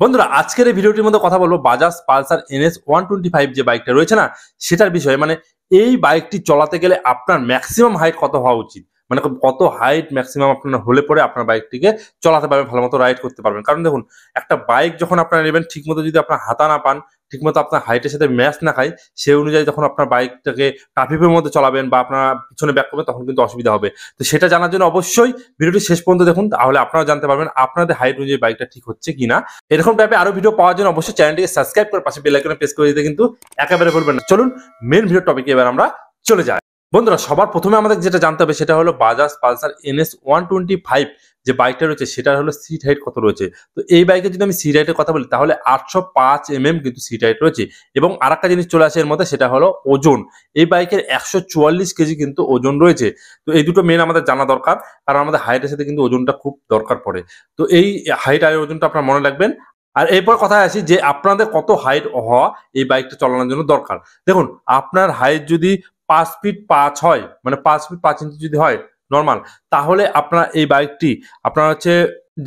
বন্ধুরা আজকের এই ভিডিওটির মধ্যে কথা বলবো Bajaj Pulsar NS one twenty five যে বাইকটা রয়েছে না সেটার বিষয়ে মানে এই বাইকটি চলাতে গেলে আপনার ম্যাক্সিমাম হাইট কত হওয়া উচিত মানে কত হাইট ম্যাক্সিমাম আপনার হলে পরে আপনার বাইকটিকে চলাতে পারবেন ভালো মতো রাইড করতে পারবেন কারণ দেখুন একটা বাইক যখন আপনারা নেবেন ঠিক মতো যদি আপনার হাতা না পান ঠিকমতো আপনার হাইটের সাথে ম্যাচ না খায় সেই অনুযায়ী যখন আপনার বাইকটাকে ট্রাফিকের মধ্যে চলাবেন বা আপনার পিছনে ব্যাক করবেন তখন কিন্তু অসুবিধা হবে তো সেটা জানার জন্য অবশ্যই ভিডিওটি শেষ পর্যন্ত দেখুন তাহলে আপনারা জানতে পারবেন আপনাদের হাইট অনুযায়ী বাইকটা ঠিক হচ্ছে কিনা এরকম টাইপে আরো ভিডিও পাওয়ার জন্য অবশ্যই চ্যানেলটিকে সাবস্ক্রাইব করে পাশে বেলাইকনে প্রেস করে দিতে কিন্তু একেবারে বলবেন না চলুন মেন ভিডিও টপিকে এবার আমরা চলে যাই বন্ধুরা সবার প্রথমে আমাদের যেটা জানতে হবে সেটা হলো Bajaj Pulsar NS one twenty five যে বাইকটা রয়েছে সেটার হলো সিট হাইট কত রয়েছে তো এই বাইকে যদি আমি সিট হাইটের কথা বলি তাহলে আটশো পাঁচ এমএম mm কিন্তু সিট হাইট রয়েছে এবং আর একটা জিনিস চলে আসে এর মধ্যে সেটা হলো ওজন এই বাইকের একশো চুয়াল্লিশ কেজি কিন্তু ওজন রয়েছে তো এই দুটো মেন আমাদের জানা দরকার কারণ আমাদের হাইটের সাথে কিন্তু ওজনটা খুব দরকার পড়ে তো এই হাইট আর ওজনটা আপনার মনে রাখবেন আর এরপর কথায় আসি যে আপনাদের কত হাইট হওয়া এই বাইকটা চালানোর জন্য দরকার দেখুন আপনার হাইট যদি পাঁচ ফিট পাঁচ হয় মানে পাঁচ ফিট পাঁচ ইঞ্চি যদি হয় নর্মাল তাহলে আপনার এই বাইকটি আপনার হচ্ছে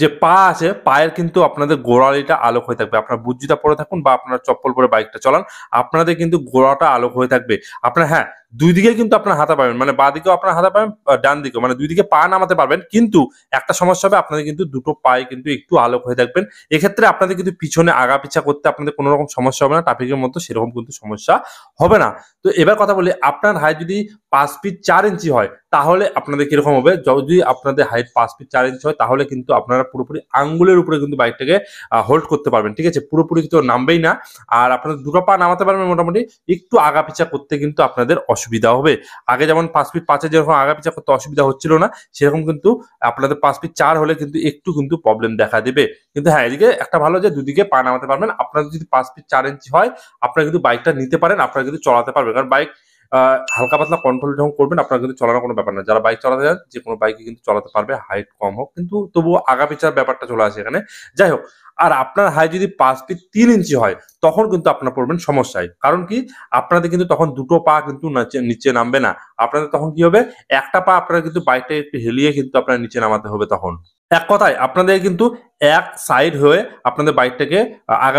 যে পা আছে পায়ের কিন্তু আপনাদের গোড়ালিটা আলোক হয়ে থাকবে আপনার বুজ্জিটা পরে থাকুন বা আপনার চপ্পল পরে বাইকটা চলান আপনাদের কিন্তু গোড়াটা আলোক হয়ে থাকবে আপনার হ্যাঁ দুই দিকে কিন্তু আপনার হাতা পাবেন মানে বা দিকেও আপনার হাতা পাবেন ডান দিকেও মানে দুই দিকে পা নামাতে পারবেন কিন্তু একটা সমস্যা হবে আপনাদের কিন্তু দুটো পায়ে কিন্তু একটু আলোক হয়ে থাকবেন এক্ষেত্রে আপনাদের কিন্তু পিছনে আগা পিছা করতে আপনাদের কোনো রকম সমস্যা হবে না ট্রাফিকের মতো সেরকম কিন্তু সমস্যা হবে না তো এবার কথা বলি আপনার হাই যদি পাঁচ ফিট চার ইঞ্চি হয় তাহলে আপনাদের কিরকম হবে যদি আপনাদের হাইট পাঁচ ফিট চার ইঞ্চি হয় তাহলে কিন্তু আপনারা পুরোপুরি আঙ্গুলের উপরে কিন্তু বাইকটাকে হোল্ড করতে পারবেন ঠিক আছে পুরোপুরি কিন্তু নামবেই না আর আপনারা দুটো পা নামাতে পারবেন মোটামুটি একটু আগা পিছা করতে কিন্তু আপনাদের অসুবিধা হবে আগে যেমন পাঁচ ফিট পাঁচে যেরকম আগা পিছা করতে অসুবিধা হচ্ছিল না সেরকম কিন্তু আপনাদের পাঁচ ফিট চার হলে কিন্তু একটু কিন্তু প্রবলেম দেখা দেবে কিন্তু হ্যাঁ এদিকে একটা ভালো যে দুদিকে পা নামাতে পারবেন আপনারা যদি পাঁচ ফিট চার ইঞ্চি হয় আপনারা কিন্তু বাইকটা নিতে পারেন আপনারা কিন্তু চলাতে পারবেন কারণ বাইক হালকা পাতলা কন্ট্রোল যখন করবেন আপনার কিন্তু চলার কোনো ব্যাপার না যারা বাইক চালাতে যান যে কোনো বাইকে কিন্তু চালাতে পারবে হাইট কম হোক কিন্তু তবুও আগা পিছার ব্যাপারটা চলে আসে এখানে যাই হোক আর আপনার হাই যদি পাঁচ ফিট তিন ইঞ্চি হয় তখন কিন্তু আপনার পড়বেন সমস্যায় কারণ কি আপনাদের কিন্তু তখন দুটো পা কিন্তু নিচে নামবে না আপনাদের তখন কি হবে একটা পা আপনার কিন্তু বাইকটা একটু হেলিয়ে কিন্তু আপনার নিচে নামাতে হবে তখন এক কথায় আপনাদের কিন্তু এক সাইড হয়ে আপনাদের বাইকটাকে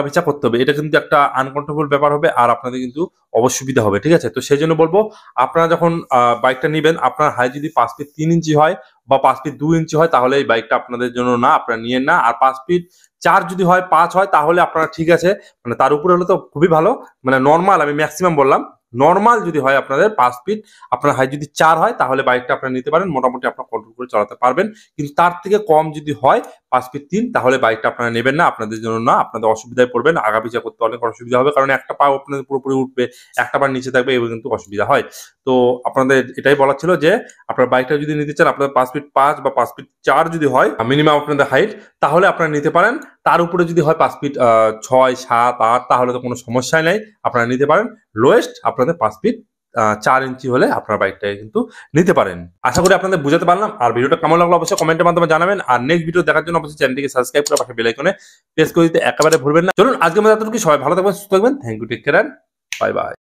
পিছা করতে হবে এটা কিন্তু একটা আনকন্ট্রোলেবল ব্যাপার হবে আর আপনাদের কিন্তু অসুবিধা হবে ঠিক আছে তো সেই জন্য বলবো আপনারা যখন বাইকটা নেবেন আপনার হাই যদি পাঁচ ফিট তিন ইঞ্চি হয় বা পাঁচ ফিট দু ইঞ্চি হয় তাহলে এই বাইকটা আপনাদের জন্য না আপনারা নিয়ে না আর পাঁচ ফিট চার যদি হয় পাঁচ হয় তাহলে আপনারা ঠিক আছে মানে তার উপরে হলে তো খুবই ভালো মানে নর্মাল আমি ম্যাক্সিমাম বললাম নর্মাল যদি হয় আপনাদের পাঁচ ফিট আপনার হাইট যদি চার হয় তাহলে বাইকটা আপনারা নিতে পারেন মোটামুটি আপনার কন্ট্রোল করে চালাতে পারবেন কিন্তু তার থেকে কম যদি হয় পাঁচ ফিট তিন তাহলে বাইকটা আপনারা নেবেন না আপনাদের জন্য না আপনাদের অসুবিধায় পড়বেন আগা পিছা করতে অনেক অসুবিধা হবে কারণ একটা পা আপনাদের পুরোপুরি উঠবে একটা পা নিচে থাকবে এবং কিন্তু অসুবিধা হয় তো আপনাদের এটাই বলা ছিল যে আপনার বাইকটা যদি নিতে চান আপনাদের পাঁচ ফিট পাঁচ বা পাঁচ ফিট চার যদি হয় মিনিমাম আপনাদের হাইট তাহলে আপনারা নিতে পারেন তার উপরে যদি হয় পাঁচ ফিট ছয় সাত আট তাহলে তো কোনো সমস্যাই নাই আপনারা নিতে পারেন লোয়েস্ট আপনাদের পাঁচ ফিট চার ইঞ্চি হলে আপনার বাইকটাকে কিন্তু নিতে পারেন আশা করি আপনাদের বুঝাতে পারলাম আর ভিডিওটা কেমন লাগলো অবশ্যই কমেন্টের মাধ্যমে জানাবেন আর নেক্সট ভিডিও দেখার জন্য অবশ্যই চ্যানেলটিকে সাবস্ক্রাইব করে পাশে বেলাইকনে প্রেস করে দিতে একেবারে ভুলবেন না চলুন আজকে মধ্যে এতটুকু সবাই ভালো থাকবেন সুস্থ থাকবেন thank you take care bye by